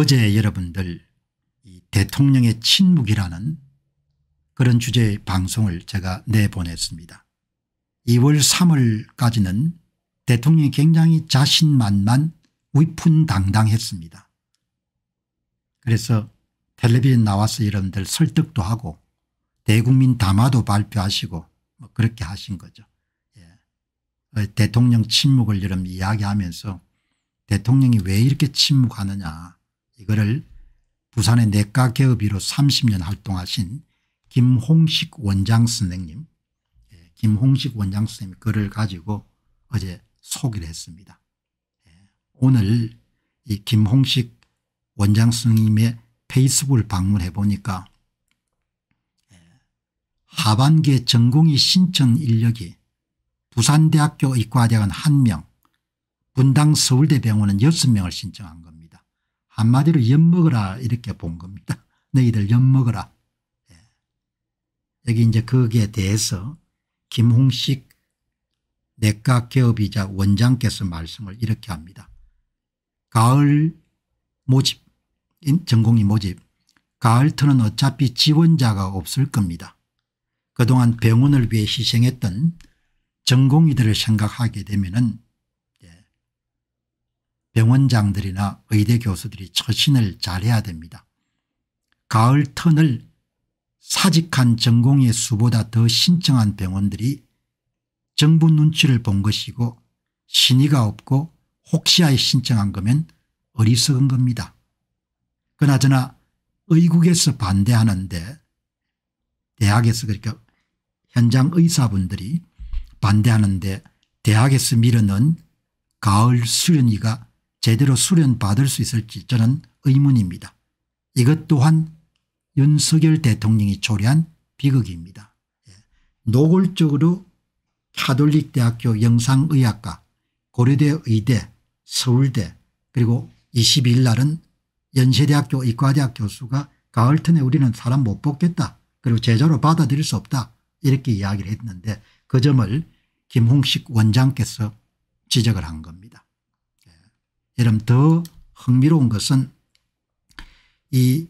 어제 여러분들 이 대통령의 침묵이라는 그런 주제의 방송을 제가 내보냈습니다. 2월 3월까지는 대통령이 굉장히 자신만만 위푼당당했습니다. 그래서 텔레비전 나와서 여러분들 설득도 하고 대국민 담화도 발표하시고 뭐 그렇게 하신 거죠. 예. 어, 대통령 침묵을 여러분 이야기하면서 대통령이 왜 이렇게 침묵하느냐 이거를 부산의 내과 개업의로 30년 활동하신 김홍식 원장 선생님 예, 김홍식 원장 선생님 글을 가지고 어제 소개를 했습니다. 예, 오늘 이 김홍식 원장 선생님의 페이스북을 방문해 보니까 예, 하반기에 전공의 신청 인력이 부산대학교 의과대학은 1명 분당 서울대병원은 6명을 신청한 겁니다. 한마디로 엿먹어라 이렇게 본 겁니다. 너희들 엿먹어라. 예. 여기 이제 거기에 대해서 김홍식 내과 개업이자 원장께서 말씀을 이렇게 합니다. 가을 모집 전공이 모집 가을터는 어차피 지원자가 없을 겁니다. 그동안 병원을 위해 희생했던 전공의들을 생각하게 되면 병원장들이나 의대 교수들이 처신을 잘해야 됩니다. 가을 턴을 사직한 전공의 수보다 더 신청한 병원들이 정부 눈치를 본 것이고 신의가 없고 혹시아에 신청한 거면 어리석은 겁니다. 그나저나 의국에서 반대하는데 대학에서 그러니까 현장 의사분들이 반대하는데 대학에서 밀어넣은 가을 수련이가 제대로 수련받을 수 있을지 저는 의문입니다. 이것 또한 윤석열 대통령이 초래한 비극입니다. 예. 노골적으로 카톨릭대학교 영상의학과 고려대 의대 서울대 그리고 22일 날은 연세대학교 의과대학 교수가 가을턴에 우리는 사람 못 뽑겠다 그리고 제자로 받아들일 수 없다 이렇게 이야기를 했는데 그 점을 김홍식 원장께서 지적을 한 겁니다. 여러분 더 흥미로운 것은 이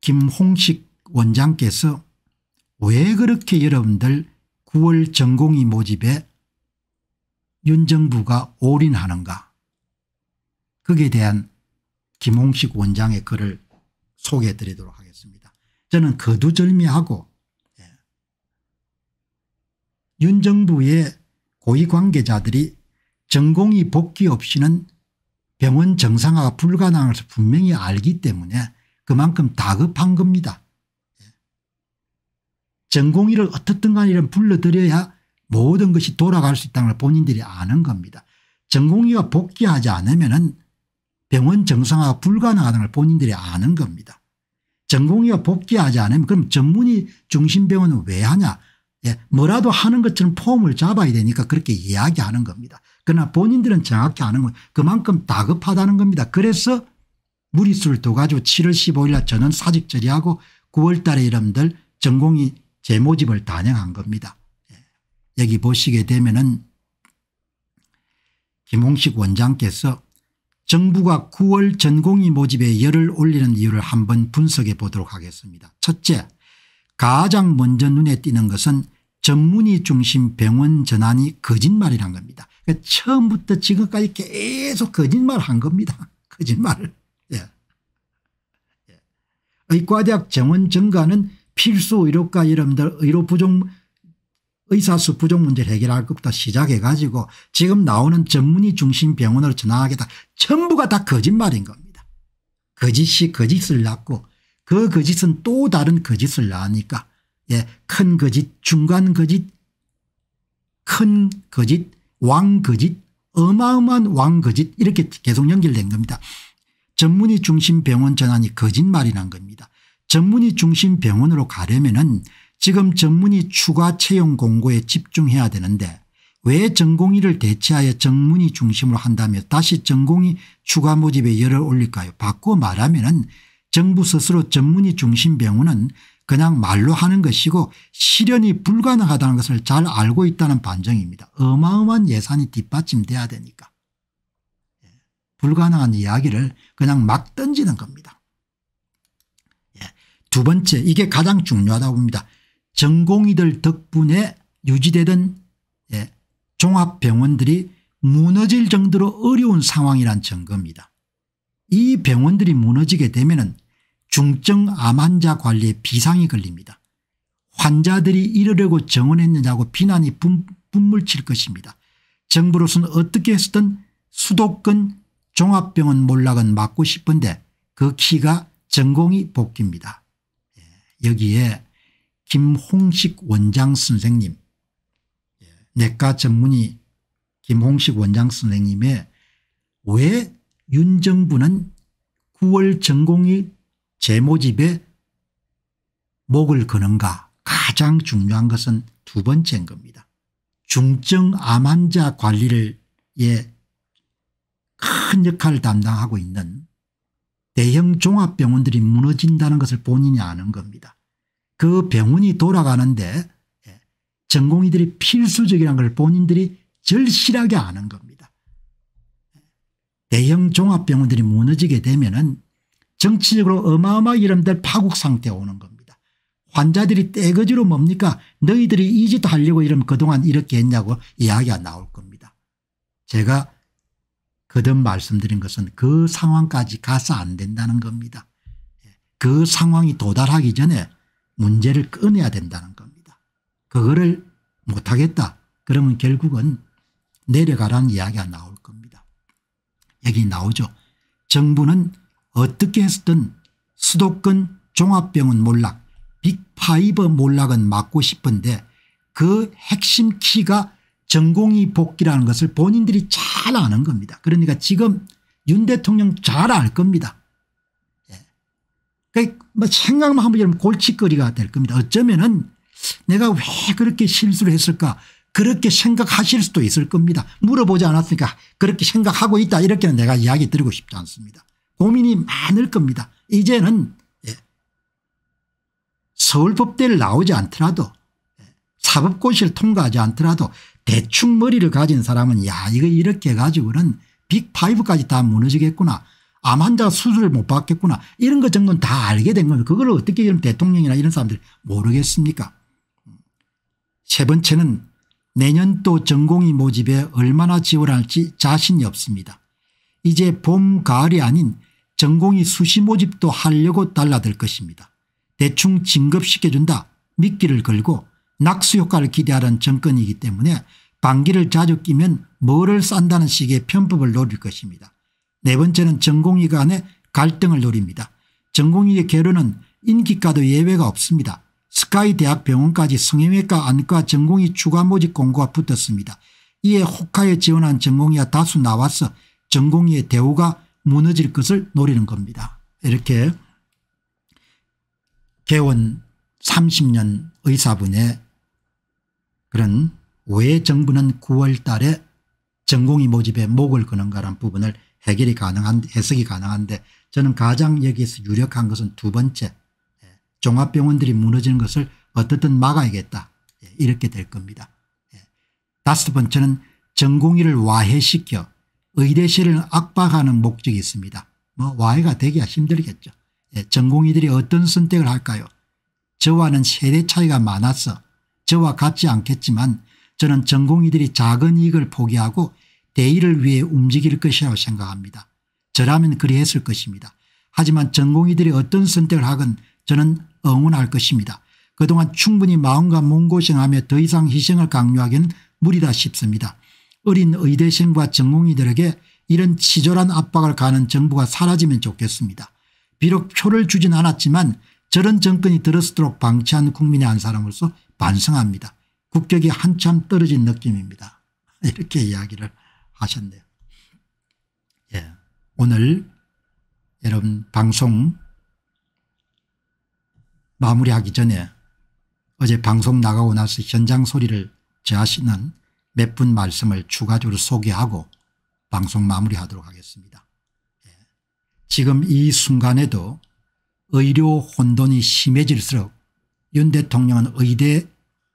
김홍식 원장께서 왜 그렇게 여러분들 9월 전공이 모집에 윤 정부가 올인하는가 거기에 대한 김홍식 원장의 글을 소개해 드리도록 하겠습니다. 저는 거두절미하고 예. 윤 정부의 고위 관계자들이 전공이 복귀 없이는 병원 정상화가 불가능한 것을 분명히 알기 때문에 그만큼 다급한 겁니다. 예. 전공의를 어떻든 간이 불러들여야 모든 것이 돌아갈 수 있다는 걸 본인들이 아는 겁니다. 전공의가 복귀하지 않으면 병원 정상화가 불가능하다는 걸 본인들이 아는 겁니다. 전공의가 복귀하지 않으면 그럼 전문의 중심병원은 왜 하냐 예, 뭐라도 하는 것처럼 폼을 잡아야 되니까 그렇게 이야기하는 겁니다. 그러나 본인들은 정확히 아는 건 그만큼 다급하다는 겁니다. 그래서 무리수를 둬가지고 7월 15일 날 저는 사직 처리하고 9월 달에 이름들 전공이 재모집을 단행한 겁니다. 예. 여기 보시게 되면은 김홍식 원장께서 정부가 9월 전공이 모집에 열을 올리는 이유를 한번 분석해 보도록 하겠습니다. 첫째 가장 먼저 눈에 띄는 것은 전문의 중심 병원 전환이 거짓말이란 겁니다. 그러니까 처음부터 지금까지 계속 거짓말한 겁니다. 거짓말을. 예. 예. 의과대학 정원 증가는 필수 의료과 여러분들 의료 부족 의사수 부족 문제를 해결할 것부터 시작해 가지고 지금 나오는 전문의 중심 병원으로 전환하겠다. 전부가 다 거짓말인 겁니다. 거짓이 거짓을 낳고 그 거짓은 또 다른 거짓을 낳으니까 예, 큰 거짓, 중간 거짓, 큰 거짓, 왕 거짓, 어마어마한 왕 거짓 이렇게 계속 연결된 겁니다. 전문의 중심 병원 전환이 거짓말이란 겁니다. 전문의 중심 병원으로 가려면 은 지금 전문의 추가 채용 공고에 집중해야 되는데 왜 전공의를 대체하여 전문의 중심으로 한다며 다시 전공의 추가 모집에 열을 올릴까요 바꿔 말하면 은 정부 스스로 전문의 중심 병원은 그냥 말로 하는 것이고 실현이 불가능하다는 것을 잘 알고 있다는 반증입니다. 어마어마한 예산이 뒷받침돼야 되니까. 예. 불가능한 이야기를 그냥 막 던지는 겁니다. 예. 두 번째 이게 가장 중요하다고 봅니다. 전공의들 덕분에 유지되던 예. 종합병원들이 무너질 정도로 어려운 상황이란 증거입니다. 이 병원들이 무너지게 되면 은 중증 암 환자 관리에 비상이 걸립니다. 환자들이 이러려고 정원했느냐고 비난이 분물칠 것입니다. 정부로서는 어떻게 했서든 수도권 종합병원 몰락은 막고 싶은데 그 키가 전공이 복귀입니다. 예, 여기에 김홍식 원장 선생님 예, 내과 전문의 김홍식 원장 선생님의 왜 윤정부는 9월 전공이 제모집에 목을 거는가 가장 중요한 것은 두 번째인 겁니다. 중증 암 환자 관리를 큰 역할을 담당하고 있는 대형 종합병원들이 무너진다는 것을 본인이 아는 겁니다. 그 병원이 돌아가는데 예, 전공의들이 필수적이라는 걸 본인들이 절실하게 아는 겁니다. 대형 종합병원들이 무너지게 되면 은 정치적으로 어마어마하게 이름들 파국 상태 오는 겁니다. 환자들이 떼거지로 뭡니까 너희들이 이 짓 하려고 이러면 그동안 이렇게 했냐고 이야기가 나올 겁니다. 제가 거듭 말씀드린 것은 그 상황까지 가서 안 된다는 겁니다. 그 상황이 도달하기 전에 문제를 꺼내야 된다는 겁니다. 그거를 못하겠다 그러면 결국은 내려가라는 이야기가 나올 겁니다. 여기 나오죠. 정부는 어떻게 했든 었 수도권 종합병원 몰락 빅파이버 몰락은 막고 싶은데 그 핵심 키가 전공이 복귀라는 것을 본인들이 잘 아는 겁니다. 그러니까 지금 윤 대통령 잘 알 겁니다. 예. 그러니까 뭐 생각만 하면 골칫거리가 될 겁니다. 어쩌면은 내가 왜 그렇게 실수를 했을까 그렇게 생각하실 수도 있을 겁니다. 물어보지 않았으니까 그렇게 생각하고 있다 이렇게는 내가 이야기 드리고 싶지 않습니다. 고민이 많을 겁니다. 이제는 예, 서울법대를 나오지 않더라도 예, 사법고시를 통과하지 않더라도 대충 머리를 가진 사람은 야 이거 이렇게 가지고는 빅5까지 다 무너지겠구나. 암 환자 수술을 못 받겠구나. 이런 것 정도는 다 알게 된 겁니다. 그걸 어떻게 이런 대통령이나 이런 사람들이 모르겠습니까 세 번째는 내년도 전공의 모집에 얼마나 지원할지 자신이 없습니다. 이제 봄 가을이 아닌 전공이 수시 모집도 하려고 달라들 것입니다. 대충 진급시켜준다 미끼를 걸고 낙수효과를 기대하는 정권이기 때문에 반기를 자주 끼면 뭐를 싼다는 식의 편법을 노릴 것입니다. 네 번째는 전공이 간의 갈등을 노립니다. 전공이의 계류는 인기과도 예외가 없습니다. 스카이 대학병원까지 성형외과 안과 전공이 추가 모집 공고가 붙었습니다. 이에 호카에 지원한 전공이가 다수 나와서 전공이의 대우가 무너질 것을 노리는 겁니다. 이렇게 개원 30년 의사분의 그런 왜 정부는 9월 달에 전공의 모집에 목을 거는가라는 부분을 해결이 가능한 해석이 가능한데 저는 가장 여기에서 유력한 것은 두 번째 예, 종합병원들이 무너지는 것을 어떻든 막아야겠다 예, 이렇게 될 겁니다. 예, 다섯 번째는 전공의를 와해시켜 의대시를 압박하는 목적이 있습니다. 뭐 와해가 되기가 힘들겠죠. 예, 전공의들이 어떤 선택을 할까요 저와는 세대 차이가 많아서 저와 같지 않겠지만 저는 전공의들이 작은 이익을 포기하고 대의를 위해 움직일 것이라고 생각합니다. 저라면 그리했을 것입니다. 하지만 전공의들이 어떤 선택을 하건 저는 응원할 것입니다. 그동안 충분히 마음과 몸고생하며 더 이상 희생을 강요하기는 무리다 싶습니다. 어린 의대생과 전공의들에게 이런 치졸한 압박을 가하는 정부가 사라지면 좋겠습니다. 비록 표를 주진 않았지만 저런 정권이 들었도록 방치한 국민의 한 사람으로서 반성합니다. 국격이 한참 떨어진 느낌입니다. 이렇게 이야기를 하셨네요. 예. 오늘 여러분 방송 마무리하기 전에 어제 방송 나가고 나서 현장 소리를 제하시는 몇분 말씀을 추가적으로 소개하고 방송 마무리하도록 하겠습니다. 예. 지금 이 순간에도 의료 혼돈이 심해질수록 윤 대통령은 의대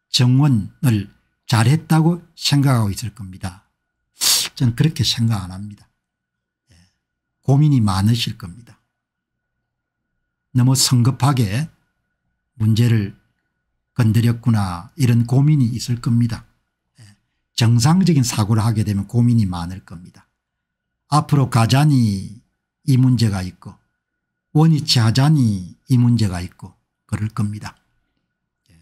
정원을 잘했다고 생각하고 있을 겁니다. 저는 그렇게 생각 안 합니다. 예. 고민이 많으실 겁니다. 너무 성급하게 문제를 건드렸구나 이런 고민이 있을 겁니다. 정상적인 사고를 하게 되면 고민이 많을 겁니다. 앞으로 가자니 이 문제가 있고 원위치 하자니 이 문제가 있고 그럴 겁니다. 예.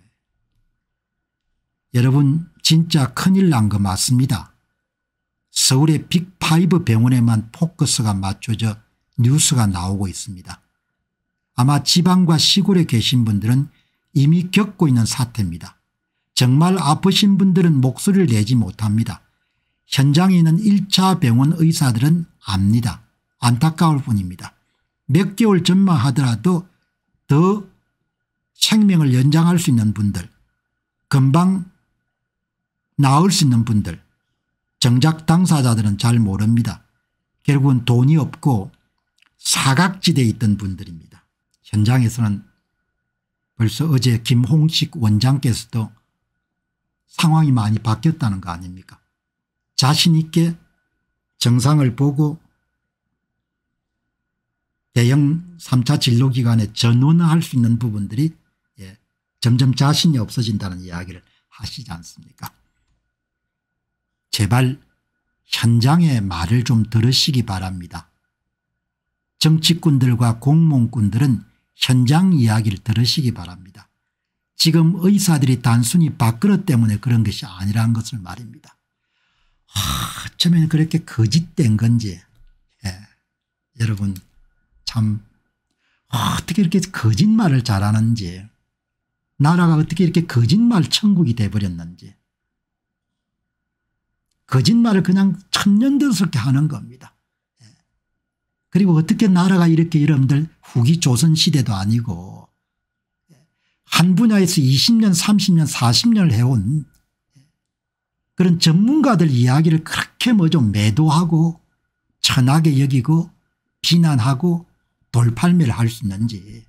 여러분 진짜 큰일 난 거 맞습니다. 서울의 빅5 병원에만 포커스가 맞춰져 뉴스가 나오고 있습니다. 아마 지방과 시골에 계신 분들은 이미 겪고 있는 사태입니다. 정말 아프신 분들은 목소리를 내지 못합니다. 현장에 있는 1차 병원 의사들은 압니다. 안타까울 뿐입니다. 몇 개월 전만 하더라도 더 생명을 연장할 수 있는 분들 금방 나을 수 있는 분들 정작 당사자들은 잘 모릅니다. 결국은 돈이 없고 사각지대에 있던 분들입니다. 현장에서는 벌써 어제 김홍식 원장께서도 상황이 많이 바뀌었다는 거 아닙니까 자신 있게 정상을 보고 대형 3차 진로기관에 전원할 수 있는 부분들이 예, 점점 자신이 없어진다는 이야기를 하시지 않습니까 제발 현장의 말을 좀 들으시기 바랍니다. 정치꾼들과 공무원들은 꾼 현장 이야기를 들으시기 바랍니다. 지금 의사들이 단순히 밥그릇 때문에 그런 것이 아니라는 것을 말입니다. 처음에는 그렇게 거짓된 건지 예. 여러분 참 어떻게 이렇게 거짓말을 잘하는지 나라가 어떻게 이렇게 거짓말 천국이 돼버렸는지 거짓말을 그냥 천년들스럽게 하는 겁니다. 예. 그리고 어떻게 나라가 이렇게 여러분들 후기 조선시대도 아니고 한 분야에서 20년 30년 40년을 해온 그런 전문가들 이야기를 그렇게 뭐 좀 매도하고 천하게 여기고 비난하고 돌팔매를 할 수 있는지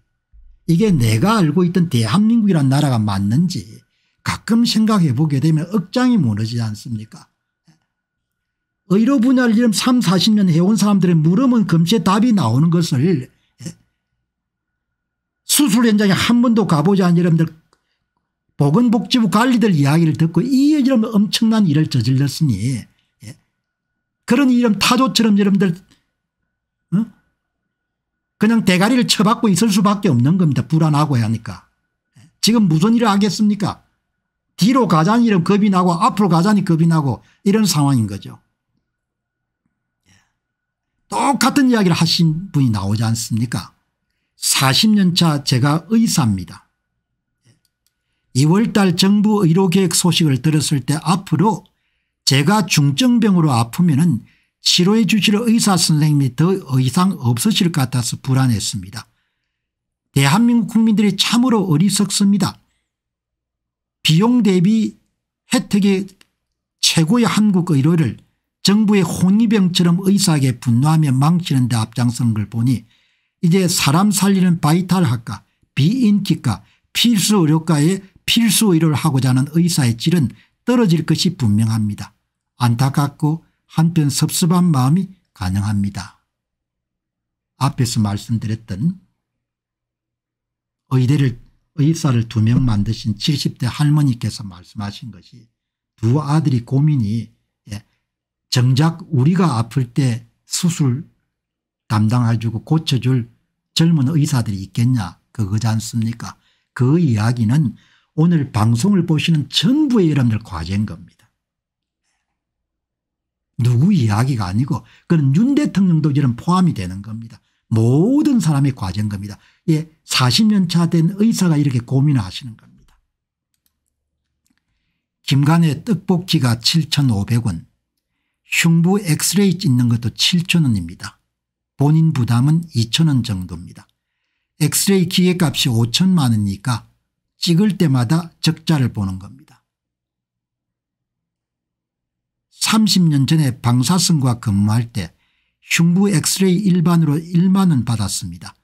이게 내가 알고 있던 대한민국이란 나라가 맞는지 가끔 생각해 보게 되면 억장이 무너지지 않습니까 의료 분야를 지금 3, 40년 해온 사람들의 물음은 금세 답이 나오는 것을 수술 현장에 한 번도 가보지 않은 여러분들 보건복지부 관리들 이야기를 듣고 이 여러분 엄청난 일을 저질렀으니 예. 그런 이름 타조처럼 여러분들 어? 그냥 대가리를 쳐박고 있을 수밖에 없는 겁니다. 불안하고 하니까. 예. 지금 무슨 일을 하겠습니까 뒤로 가자니 이런 겁이 나고 앞으로 가자니 겁이 나고 이런 상황인 거죠. 예. 똑같은 이야기를 하신 분이 나오지 않습니까 40년차 제가 의사입니다. 2월달 정부 의료계획 소식을 들었을 때 앞으로 제가 중증병으로 아프면 은 치료해 주실 의사 선생님이 더 이상 없으실 것 같아서 불안했습니다. 대한민국 국민들이 참으로 어리석습니다. 비용 대비 혜택의 최고의 한국 의료를 정부의 혼위병처럼 의사에게 분노하며 망치는 데 앞장선 걸 보니 이제 사람 살리는 바이탈 학과 비인기과 필수 의료과의 필수 의료를 하고자 하는 의사의 질은 떨어질 것이 분명합니다. 안타깝고 한편 섭섭한 마음이 가능합니다. 앞에서 말씀드렸던 의대를 의사를 두 명 만드신 70대 할머니께서 말씀하신 것이 두 아들이 고민이 예, 정작 우리가 아플 때 수술 담당해주고 고쳐줄 젊은 의사들이 있겠냐 그거지 않습니까 그 이야기는 오늘 방송을 보시는 전부의 여러분들 과제인 겁니다. 누구 이야기가 아니고 그건 윤 대통령도 이런 포함이 되는 겁니다. 모든 사람의 과제인 겁니다. 예, 40년 차 된 의사가 이렇게 고민을 하시는 겁니다. 김간의 떡볶이가 7,500원 흉부 엑스레이 찍는 것도 7,000원입니다. 본인 부담은 2천원 정도입니다. 엑스레이 기계값이 5천만 원이니까 찍을 때마다 적자를 보는 겁니다. 30년 전에 방사선과 근무할 때 흉부 엑스레이 일반으로 1만 원 받았습니다.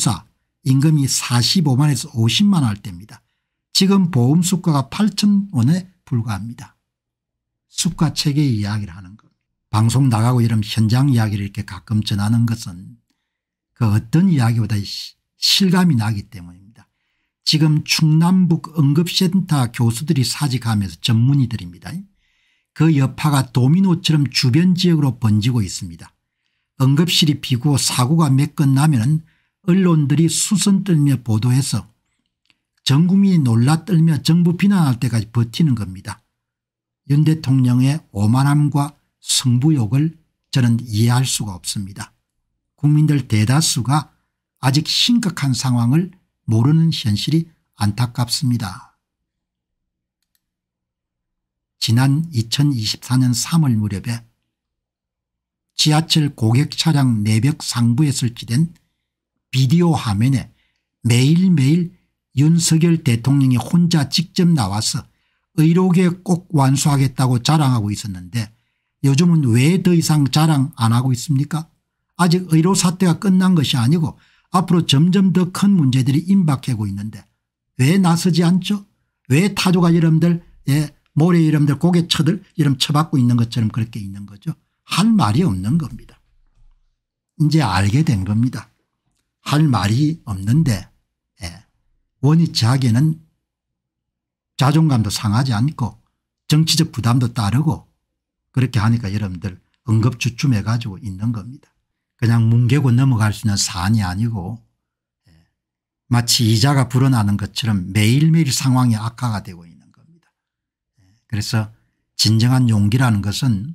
간호조무사 임금이 45만에서 50만 원 할 때입니다. 지금 보험 수가가 8천 원에 불과합니다. 수가 체계 이야기를 하는 것. 방송 나가고 이런 현장 이야기를 이렇게 가끔 전하는 것은 그 어떤 이야기보다 실감이 나기 때문입니다. 지금 충남북 응급센터 교수들이 사직하면서 전문의들입니다. 그 여파가 도미노처럼 주변 지역으로 번지고 있습니다. 응급실이 비고 사고가 몇 건 나면 언론들이 수선 떨며 보도해서 전 국민이 놀라 떨며 정부 비난할 때까지 버티는 겁니다. 윤 대통령의 오만함과 승부욕을 저는 이해할 수가 없습니다. 국민들 대다수가 아직 심각한 상황을 모르는 현실이 안타깝습니다. 지난 2024년 3월 무렵에 지하철 고객 차량 내벽 상부에 설치된 비디오 화면에 매일매일 윤석열 대통령이 혼자 직접 나와서 의료계혁꼭 완수하겠다고 자랑하고 있었는데 요즘은 왜 더 이상 자랑 안 하고 있습니까 아직 의료 사태가 끝난 것이 아니고 앞으로 점점 더 큰 문제들이 임박해고 있는데 왜 나서지 않죠 왜 타조가 여러분들 예, 모래 여러분들 고개 쳐들 이름 쳐박고 있는 것처럼 그렇게 있는 거죠 할 말이 없는 겁니다 이제 알게 된 겁니다 할 말이 없는데 예, 원위치 하기에는 자존감도 상하지 않고 정치적 부담도 따르고 그렇게 하니까 여러분들 응급추춤해 가지고 있는 겁니다. 그냥 뭉개고 넘어갈 수 있는 사안이 아니고 예, 마치 이자가 불어나는 것처럼 매일매일 상황이 악화가 되고 있는 겁니다. 예, 그래서 진정한 용기라는 것은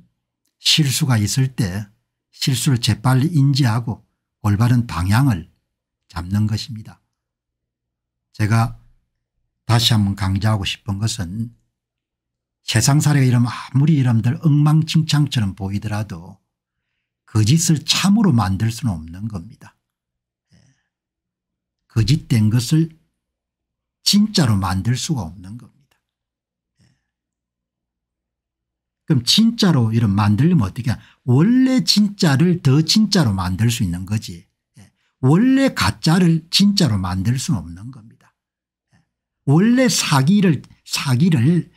실수가 있을 때 실수를 재빨리 인지하고 올바른 방향을 잡는 것입니다. 제가 다시 한번 강조하고 싶은 것은 세상 사례가 이러면 아무리 이름들 엉망진창처럼 보이더라도 거짓을 그 참으로 만들 수는 없는 겁니다. 거짓된 예. 그 것을 진짜로 만들 수가 없는 겁니다. 예. 그럼 진짜로 이런 만들면 어떻게 하냐. 원래 진짜를 더 진짜로 만들 수 있는 거지 예. 원래 가짜를 진짜로 만들 수는 없는 겁니다. 원래 사기를 사기를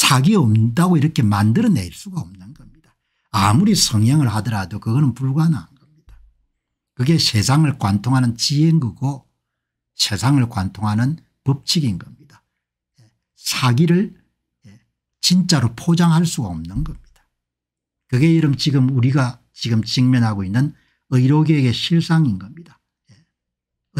자기 없다고 이렇게 만들어낼 수가 없는 겁니다. 아무리 성향을 하더라도 그거는 불가능한 겁니다. 그게 세상을 관통하는 지혜인 고 세상을 관통하는 법칙인 겁니다. 사기를 예, 진짜로 포장할 수가 없는 겁니다. 그게 이름 지금 우리가 지금 직면하고 있는 의료계획의 실상인 겁니다. 예,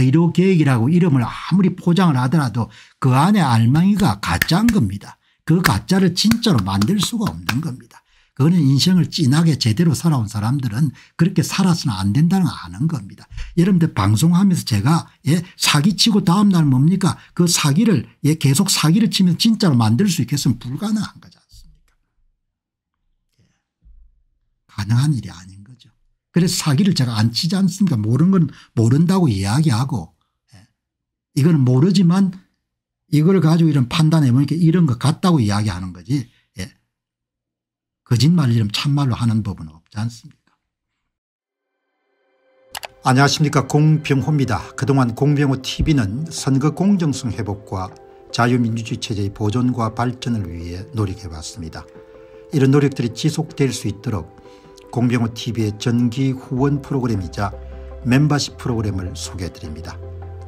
의료계획이라고 이름을 아무리 포장을 하더라도 그 안에 알맹이가 가짜인 겁니다. 그 가짜를 진짜로 만들 수가 없는 겁니다. 그거는 인생을 진하게 제대로 살아온 사람들은 그렇게 살아서는 안 된다는 걸 아는 겁니다. 여러분들 방송하면서 제가 예, 사기치고 다음날 뭡니까 그 사기를 예, 계속 사기를 치면 진짜로 만들 수 있겠으면 불가능한 거지 않습니까 예. 가능한 일이 아닌 거죠. 그래서 사기를 제가 안 치지 않습니까 모르는 건 모른다고 이야기하고 예. 이건 모르지만 이걸 가지고 이런 판단해 보니까 이런 것 같다고 이야기하는 거지 예. 거짓말 이런 참말로 하는 법은 없지 않습니까 안녕하십니까 공병호입니다. 그동안 공병호 tv는 선거 공정성 회복과 자유민주주의 체제의 보존과 발전을 위해 노력해왔습니다. 이런 노력들이 지속될 수 있도록 공병호 tv의 전기 후원 프로그램이자 멤버십 프로그램을 소개해드립니다.